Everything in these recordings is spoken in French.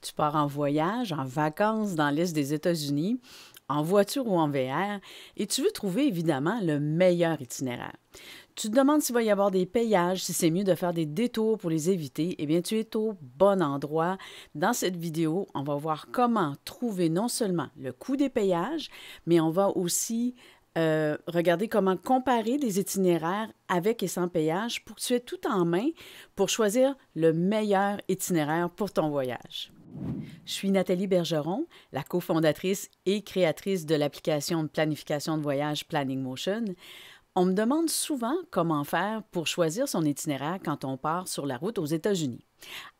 tu pars en voyage, en vacances dans l'Est des États-Unis, en voiture ou en VR, et tu veux trouver évidemment le meilleur itinéraire. Tu te demandes s'il va y avoir des payages, si c'est mieux de faire des détours pour les éviter. Eh bien, tu es au bon endroit. Dans cette vidéo, on va voir comment trouver non seulement le coût des payages, mais on va aussi euh, regarder comment comparer des itinéraires avec et sans payage pour que tu aies tout en main pour choisir le meilleur itinéraire pour ton voyage. Je suis Nathalie Bergeron, la cofondatrice et créatrice de l'application de planification de voyage Planning Motion. On me demande souvent comment faire pour choisir son itinéraire quand on part sur la route aux États-Unis.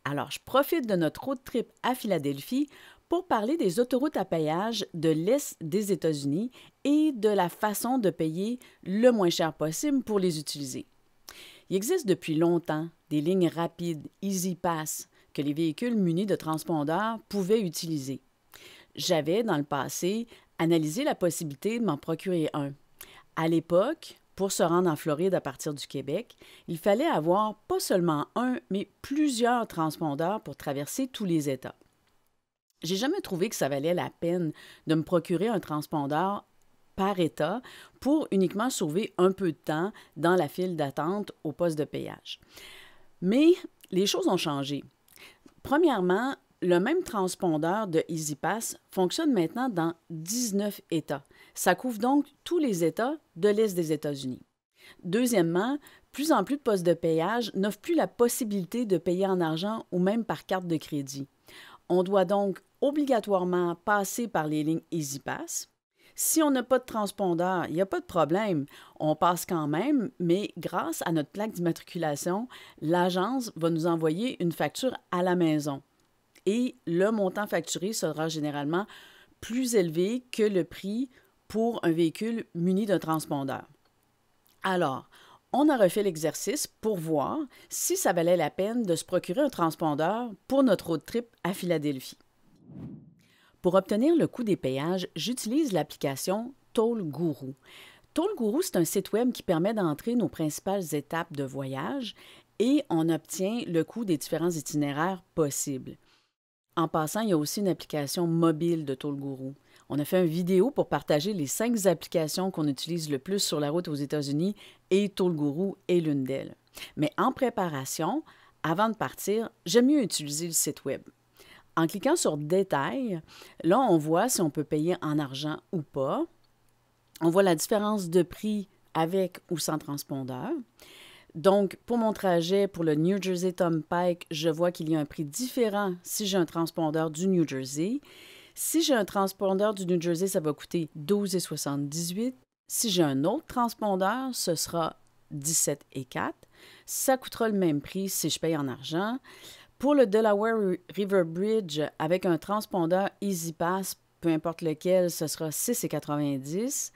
Alors, je profite de notre road trip à Philadelphie pour parler des autoroutes à payage de l'Est des États-Unis et de la façon de payer le moins cher possible pour les utiliser. Il existe depuis longtemps des lignes rapides, Easy Pass, que les véhicules munis de transpondeurs pouvaient utiliser. J'avais, dans le passé, analysé la possibilité de m'en procurer un. À l'époque, pour se rendre en Floride à partir du Québec, il fallait avoir pas seulement un, mais plusieurs transpondeurs pour traverser tous les États. J'ai jamais trouvé que ça valait la peine de me procurer un transpondeur par État pour uniquement sauver un peu de temps dans la file d'attente au poste de péage. Mais les choses ont changé. Premièrement, le même transpondeur de EasyPass fonctionne maintenant dans 19 États. Ça couvre donc tous les États de l'Est des États-Unis. Deuxièmement, plus en plus de postes de payage n'offrent plus la possibilité de payer en argent ou même par carte de crédit. On doit donc obligatoirement passer par les lignes EasyPass. Si on n'a pas de transpondeur, il n'y a pas de problème. On passe quand même, mais grâce à notre plaque d'immatriculation, l'agence va nous envoyer une facture à la maison. Et le montant facturé sera généralement plus élevé que le prix pour un véhicule muni d'un transpondeur. Alors, on a refait l'exercice pour voir si ça valait la peine de se procurer un transpondeur pour notre road trip à Philadelphie. Pour obtenir le coût des péages, j'utilise l'application TollGuru. TollGuru, c'est un site web qui permet d'entrer nos principales étapes de voyage et on obtient le coût des différents itinéraires possibles. En passant, il y a aussi une application mobile de TollGuru. On a fait une vidéo pour partager les cinq applications qu'on utilise le plus sur la route aux États-Unis et TollGuru est l'une d'elles. Mais en préparation, avant de partir, j'aime mieux utiliser le site web. En cliquant sur Détails, là, on voit si on peut payer en argent ou pas. On voit la différence de prix avec ou sans transpondeur. Donc, pour mon trajet pour le New Jersey Tom Pike, je vois qu'il y a un prix différent si j'ai un transpondeur du New Jersey. Si j'ai un transpondeur du New Jersey, ça va coûter 12,78. Si j'ai un autre transpondeur, ce sera 17,4. Ça coûtera le même prix si je paye en argent. Pour le Delaware River Bridge, avec un transpondeur EasyPass, peu importe lequel, ce sera 6,90.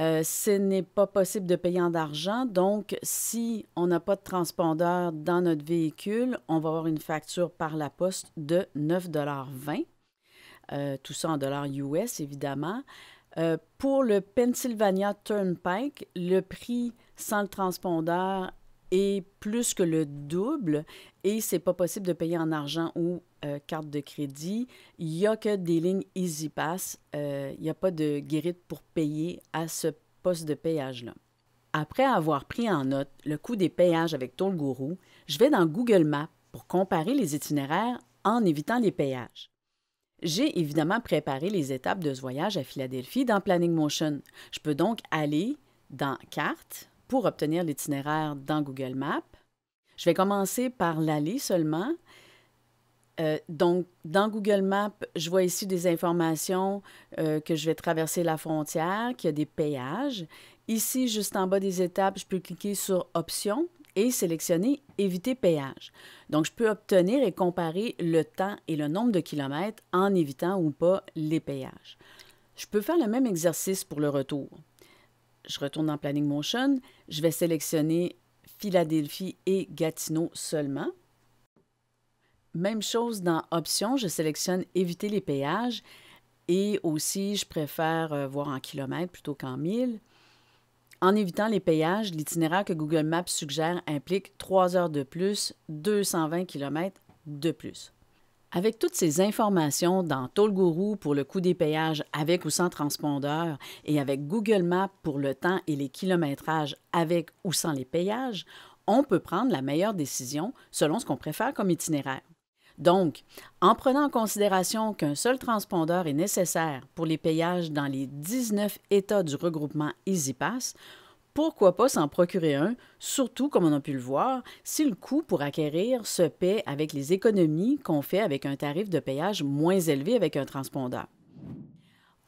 Euh, ce n'est pas possible de payer en argent. Donc, si on n'a pas de transpondeur dans notre véhicule, on va avoir une facture par la poste de 9,20 euh, Tout ça en dollars US, évidemment. Euh, pour le Pennsylvania Turnpike, le prix sans le transpondeur et plus que le double et c'est pas possible de payer en argent ou euh, carte de crédit. Il n'y a que des lignes EasyPass. Euh, il n'y a pas de guérite pour payer à ce poste de péage-là. Après avoir pris en note le coût des péages avec Tolgourou, je vais dans Google Maps pour comparer les itinéraires en évitant les péages. J'ai évidemment préparé les étapes de ce voyage à Philadelphie dans Planning Motion. Je peux donc aller dans Carte, pour obtenir l'itinéraire dans Google Maps. Je vais commencer par l'aller seulement. Euh, donc, dans Google Maps, je vois ici des informations euh, que je vais traverser la frontière, qu'il y a des péages. Ici, juste en bas des étapes, je peux cliquer sur Options et sélectionner Éviter péage. Donc, je peux obtenir et comparer le temps et le nombre de kilomètres en évitant ou pas les péages. Je peux faire le même exercice pour le retour je retourne dans Planning Motion, je vais sélectionner Philadelphie et Gatineau seulement. Même chose dans Options, je sélectionne Éviter les péages et aussi je préfère euh, voir en kilomètres plutôt qu'en milles. En évitant les péages, l'itinéraire que Google Maps suggère implique 3 heures de plus, 220 km de plus. Avec toutes ces informations dans Tollguru pour le coût des payages avec ou sans transpondeur et avec Google Maps pour le temps et les kilométrages avec ou sans les payages, on peut prendre la meilleure décision selon ce qu'on préfère comme itinéraire. Donc, en prenant en considération qu'un seul transpondeur est nécessaire pour les payages dans les 19 États du regroupement EasyPass, pourquoi pas s'en procurer un, surtout comme on a pu le voir, si le coût pour acquérir se paie avec les économies qu'on fait avec un tarif de payage moins élevé avec un transpondeur.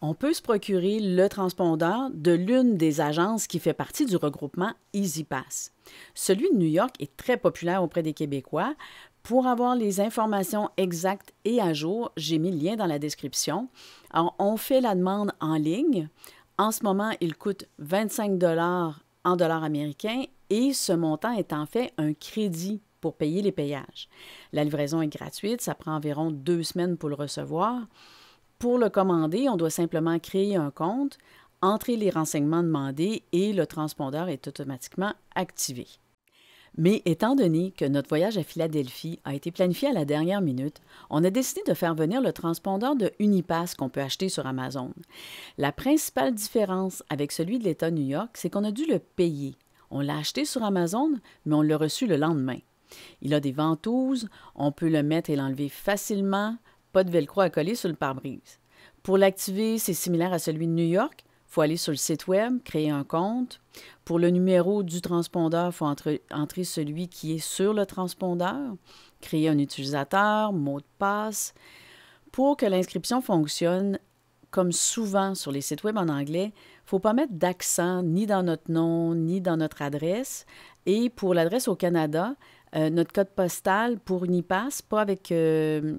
On peut se procurer le transpondeur de l'une des agences qui fait partie du regroupement EasyPass. Celui de New York est très populaire auprès des Québécois. Pour avoir les informations exactes et à jour, j'ai mis le lien dans la description. on fait la demande en ligne. En ce moment, il coûte 25 dollars en dollars américains et ce montant est en fait un crédit pour payer les payages. La livraison est gratuite, ça prend environ deux semaines pour le recevoir. Pour le commander, on doit simplement créer un compte, entrer les renseignements demandés et le transpondeur est automatiquement activé. Mais étant donné que notre voyage à Philadelphie a été planifié à la dernière minute, on a décidé de faire venir le transpondeur de Unipass qu'on peut acheter sur Amazon. La principale différence avec celui de l'État de New York, c'est qu'on a dû le payer. On l'a acheté sur Amazon, mais on l'a reçu le lendemain. Il a des ventouses, on peut le mettre et l'enlever facilement, pas de velcro à coller sur le pare-brise. Pour l'activer, c'est similaire à celui de New York, faut aller sur le site web, créer un compte. Pour le numéro du transpondeur, il faut entrer celui qui est sur le transpondeur, créer un utilisateur, mot de passe. Pour que l'inscription fonctionne, comme souvent sur les sites web en anglais, faut pas mettre d'accent ni dans notre nom, ni dans notre adresse. Et pour l'adresse au Canada, euh, notre code postal pour une passe, pas avec euh,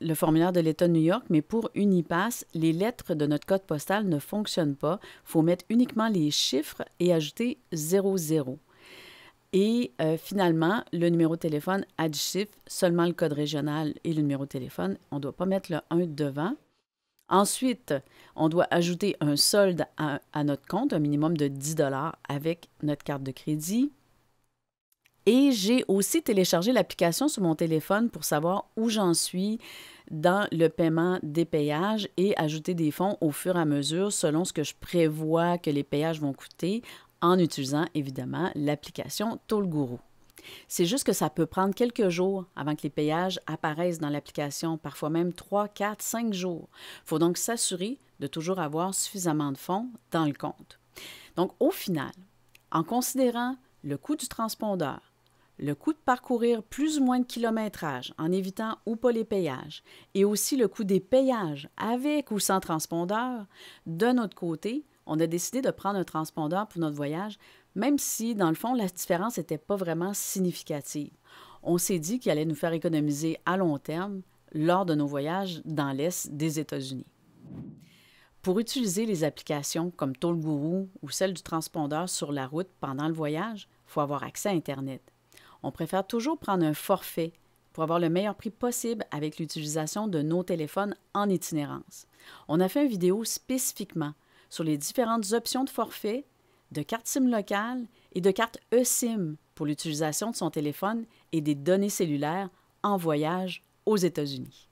le formulaire de l'État de New York, mais pour Unipass, les lettres de notre code postal ne fonctionnent pas. Il faut mettre uniquement les chiffres et ajouter 00. Et euh, finalement, le numéro de téléphone a 10 seulement le code régional et le numéro de téléphone. On ne doit pas mettre le 1 devant. Ensuite, on doit ajouter un solde à, à notre compte, un minimum de 10 avec notre carte de crédit. Et j'ai aussi téléchargé l'application sur mon téléphone pour savoir où j'en suis dans le paiement des péages et ajouter des fonds au fur et à mesure selon ce que je prévois que les péages vont coûter en utilisant évidemment l'application Tollguru. C'est juste que ça peut prendre quelques jours avant que les péages apparaissent dans l'application, parfois même 3, 4, 5 jours. Il faut donc s'assurer de toujours avoir suffisamment de fonds dans le compte. Donc au final, en considérant le coût du transpondeur, le coût de parcourir plus ou moins de kilométrage en évitant ou pas les payages, et aussi le coût des payages avec ou sans transpondeur, de notre côté, on a décidé de prendre un transpondeur pour notre voyage, même si, dans le fond, la différence n'était pas vraiment significative. On s'est dit qu'il allait nous faire économiser à long terme lors de nos voyages dans l'Est des États-Unis. Pour utiliser les applications comme Tollguru ou celle du transpondeur sur la route pendant le voyage, il faut avoir accès à Internet on préfère toujours prendre un forfait pour avoir le meilleur prix possible avec l'utilisation de nos téléphones en itinérance. On a fait une vidéo spécifiquement sur les différentes options de forfait, de carte SIM locale et de carte eSIM pour l'utilisation de son téléphone et des données cellulaires en voyage aux États-Unis.